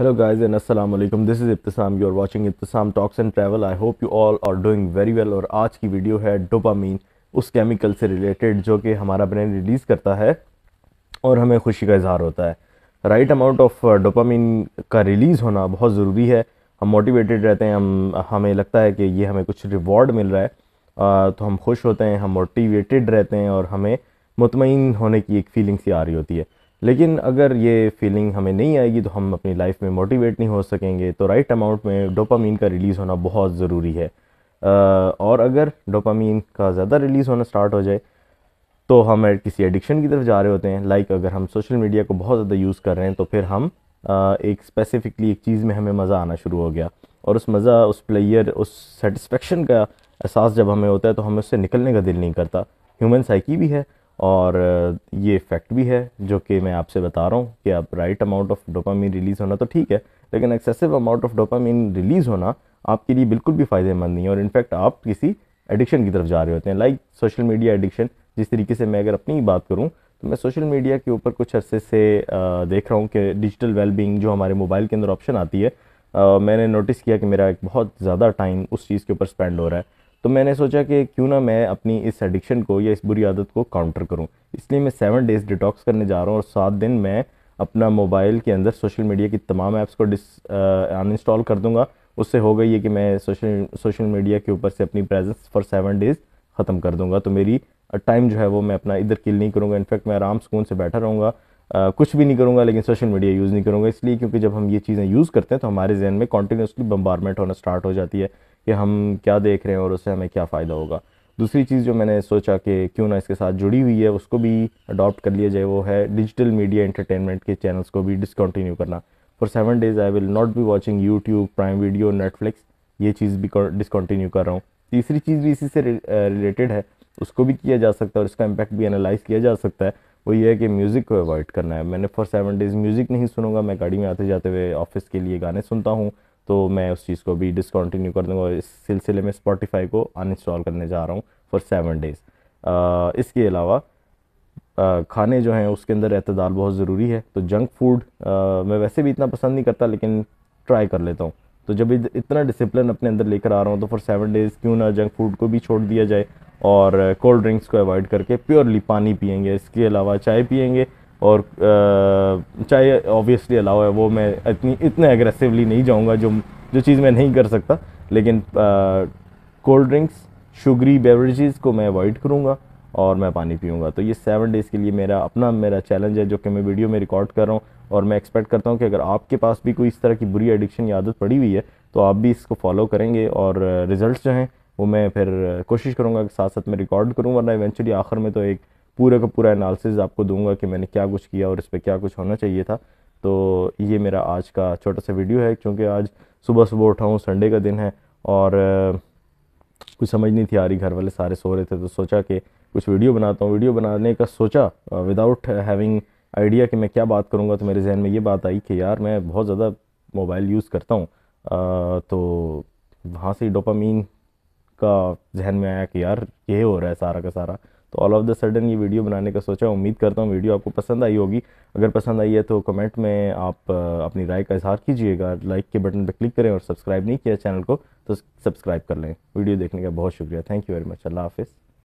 hello guys and assalamu alaikum this is Ibtisam you are watching Ibtisam Talks and Travel I hope you all are doing very और आज की video है dopamine उस chemical से related जो कि हमारा ब्रेन रिलीज़ करता है और हमें खुशी का इजहार होता है राइट अमाउंट ऑफ डोपामीन का रिलीज़ होना बहुत ज़रूरी है हम मोटिवेटेड रहते हैं हम हमें लगता है कि ये हमें कुछ रिवॉर्ड मिल रहा है आ, uh, तो हम खुश होते हैं हम मोटिवेटेड रहते हैं और हमें मुतमिन होने की एक फीलिंग सी आ रही होती है लेकिन अगर ये फीलिंग हमें नहीं आएगी तो हम अपनी लाइफ में मोटिवेट नहीं हो सकेंगे तो राइट अमाउंट में डोपामीन का रिलीज़ होना बहुत ज़रूरी है और अगर डोपामीन का ज़्यादा रिलीज़ होना स्टार्ट हो जाए तो हम किसी एडिक्शन की तरफ जा रहे होते हैं लाइक अगर हम सोशल मीडिया को बहुत ज़्यादा यूज़ कर रहे हैं तो फिर हम एक स्पेसिफ़िकली एक चीज़ में हमें मज़ा आना शुरू हो गया और उस मज़ा उस प्लेयर उस सेटिस्फेक्शन का एहसास जब हमें होता है तो हमें उससे निकलने का दिल नहीं करता ह्यूमन साइकी भी है और ये इफ़ेक्ट भी है जो कि मैं आपसे बता रहा हूँ कि आप right amount of dopamine release होना तो ठीक है लेकिन excessive amount of dopamine release होना आपके लिए बिल्कुल भी फ़ायदेमंद नहीं है और इनफैक्ट आप किसी एडिक्शन की तरफ जा रहे होते हैं लाइक सोशल मीडिया एडिक्शन जिस तरीके से मैं अगर अपनी ही बात करूँ तो मैं सोशल मीडिया के ऊपर कुछ अरसे से देख रहा हूँ कि डिजिटल वेलबींग जो हमारे मोबाइल के अंदर ऑप्शन आती है मैंने नोटिस किया कि मेरा एक बहुत ज़्यादा टाइम उस चीज़ के ऊपर स्पेंड हो रहा है तो मैंने सोचा कि क्यों ना मैं अपनी इस एडिक्शन को या इस बुरी आदत को काउंटर करूं इसलिए मैं सेवन डेज़ डिटॉक्स करने जा रहा हूं और सात दिन मैं अपना मोबाइल के अंदर सोशल मीडिया की तमाम ऐप्स को डिस अनइंस्टॉल कर दूंगा उससे हो गई है कि मैं सोशल सोशल मीडिया के ऊपर से अपनी प्रेजेंस फॉर सेवन डेज़ ख़त्म कर दूंगा तो मेरी टाइम जो है वो मैं अपना इधर किल नहीं करूँगा इनफैक्ट मैं आराम सुकून से बैठा रहूँगा कुछ भी नहीं करूँगा लेकिन सोशल मीडिया यूज़ नहीं करूँगा इसलिए क्योंकि जब हम ये चीज़ें यूज़ करते हैं तो हमारे जहन में कॉन्टीन्यूसली बम्बारमेंट होना स्टार्ट हो जाती है कि हम क्या देख रहे हैं और उससे हमें क्या फ़ायदा होगा दूसरी चीज़ जो मैंने सोचा कि क्यों ना इसके साथ जुड़ी हुई है उसको भी अडॉप्ट कर लिया जाए वो है डिजिटल मीडिया एंटरटेनमेंट के चैनल्स को भी डिसकन्टिन्यू करना for seven days I will not be watching YouTube Prime Video Netflix ये चीज़ भी डिसकन्टिन्यू कर रहा हूँ तीसरी चीज़ भी इसी से रिलेटेड है उसको भी किया जा सकता है और इसका इम्पैक्ट भी एनालाइज किया जा सकता है वो ये है कि म्यूज़िक को अवॉइड करना है मैंने फॉर सेवन डेज़ म्यूज़िक नहीं सुनूंगा मैं गाड़ी में आते जाते हुए ऑफिस के लिए गाने सुनता हूँ तो मैं उस चीज़ को भी डिसकॉन्टिन्यू कर दूँगा इस सिलसिले में स्पॉटिफाई को अनइंस्टॉल करने जा रहा हूँ फॉर सेवन डेज़ इसके अलावा खाने जो हैं उसके अंदर अतदाल बहुत ज़रूरी है तो जंक फूड मैं वैसे भी इतना पसंद नहीं करता लेकिन ट्राई कर लेता हूँ तो जब इतना डिसिप्लिन अपने अंदर लेकर आ रहा हूँ तो फॉर सेवन डेज़ क्यों ना जंक फूड को भी छोड़ दिया जाए और कोल्ड ड्रिंक्स को अवॉइड करके प्योरली पानी पियेंगे इसके अलावा चाय पियेंगे और चाय ऑब्वियसली अलाउ है वो मैं इतनी इतने एग्रेसिवली नहीं जाऊँगा जो जो चीज़ मैं नहीं कर सकता लेकिन कोल्ड ड्रिंक्स शुगरी बेवरेजेस को मैं अवॉइड करूँगा और मैं पानी पीऊँगा तो ये सेवन डेज़ के लिए मेरा अपना मेरा चैलेंज है जो कि मैं वीडियो में रिकॉर्ड कर रहा हूँ और मैं एक्सपेक्ट करता हूँ कि अगर आपके पास भी कोई इस तरह की बुरी एडिक्शन या आदत पड़ी हुई है तो आप भी इसको फॉलो करेंगे और रिज़ल्ट जो हैं वो मैं फिर कोशिश करूँगा कि साथ साथ मैं रिकॉर्ड करूँ वरना इवेंचुअली आखिर में तो एक पूरे का पूरा एनालिसिस आपको दूंगा कि मैंने क्या कुछ किया और इस पर क्या कुछ होना चाहिए था तो ये मेरा आज का छोटा सा वीडियो है क्योंकि आज सुबह सुबह उठा हूँ संडे का दिन है और कुछ समझ नहीं थी आ रही घर वाले सारे सो रहे थे तो सोचा कि कुछ वीडियो बनाता हूँ वीडियो बनाने का सोचा विदाउट हैविंग आइडिया कि मैं क्या बात करूँगा तो मेरे जहन में ये बात आई कि यार मैं बहुत ज़्यादा मोबाइल यूज़ करता हूँ तो वहाँ से डोपामीन का जहन में आया कि यार ये हो रहा है सारा का सारा तो ऑल ऑफ द सडन ये वीडियो बनाने का सोचा उम्मीद करता हूँ वीडियो आपको पसंद आई होगी अगर पसंद आई है तो कमेंट में आप अपनी राय का इजहार कीजिएगा लाइक के बटन पर क्लिक करें और सब्सक्राइब नहीं किया चैनल को तो सब्सक्राइब कर लें वीडियो देखने का बहुत शुक्रिया थैंक यू वेरी मच अल्लाह हाफिज़